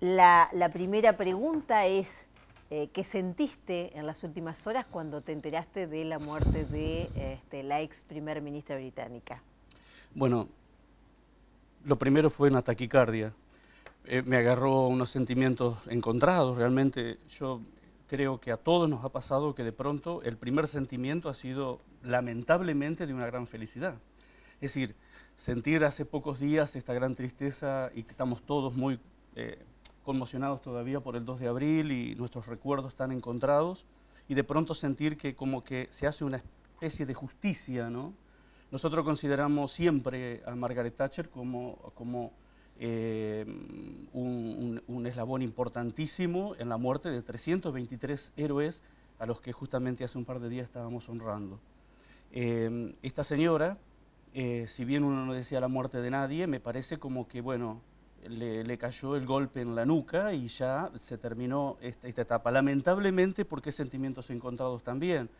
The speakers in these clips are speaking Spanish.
La, primera pregunta es, eh, ¿qué sentiste en las últimas horas cuando te enteraste de la muerte de este, la ex primer ministra británica? Bueno, lo primero fue una taquicardia. Eh, me agarró unos sentimientos encontrados, realmente. Yo creo que a todos nos ha pasado que de pronto el primer sentimiento ha sido lamentablemente de una gran felicidad. Es decir, sentir hace pocos días esta gran tristeza y que estamos todos muy eh, conmocionados todavía por el 2 de abril y nuestros recuerdos están encontrados, y de pronto sentir que como que se hace una especie de justicia, ¿no? Nosotros consideramos siempre a Margaret Thatcher como, como eh, un, eslabón importantísimo en la muerte de 323 héroes a los que justamente hace un par de días estábamos honrando. Eh, esta señora, eh, si bien uno no decía la muerte de nadie, me parece como que, bueno, le, cayó el golpe en la nuca y ya se terminó esta, etapa. Lamentablemente, porque sentimientos encontrados también,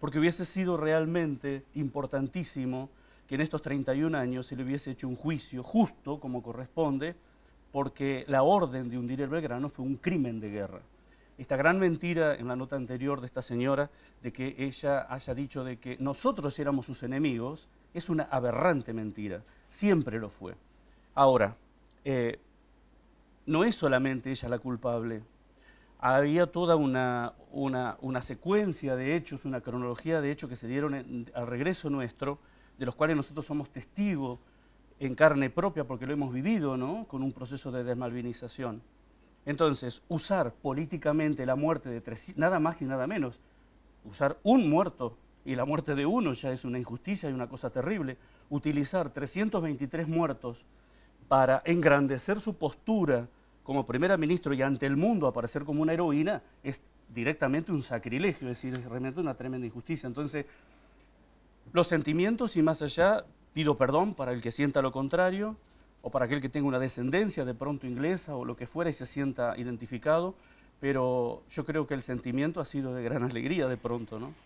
porque hubiese sido realmente importantísimo que en estos 31 años se le hubiese hecho un juicio justo, como corresponde, porque la orden de hundir el Belgrano fue un crimen de guerra. Esta gran mentira en la nota anterior de esta señora, de que ella haya dicho de que nosotros éramos sus enemigos, es una aberrante mentira. Siempre lo fue. Ahora, eh, no es solamente ella la culpable. Había toda una, secuencia de hechos, una cronología de hechos que se dieron al regreso nuestro, de los cuales nosotros somos testigos en carne propia porque lo hemos vivido, ¿no? Con un proceso de desmalvinización. Entonces, usar políticamente la muerte de tres, nada más y nada menos, usar un muerto y la muerte de uno ya es una injusticia y una cosa terrible, utilizar 323 muertos para engrandecer su postura como primera ministra y ante el mundo aparecer como una heroína es directamente un sacrilegio, es decir, es realmente una tremenda injusticia. Entonces, los sentimientos y más allá, pido perdón para el que sienta lo contrario o para aquel que tenga una descendencia de pronto inglesa o lo que fuera y se sienta identificado, pero yo creo que el sentimiento ha sido de gran alegría de pronto, ¿no?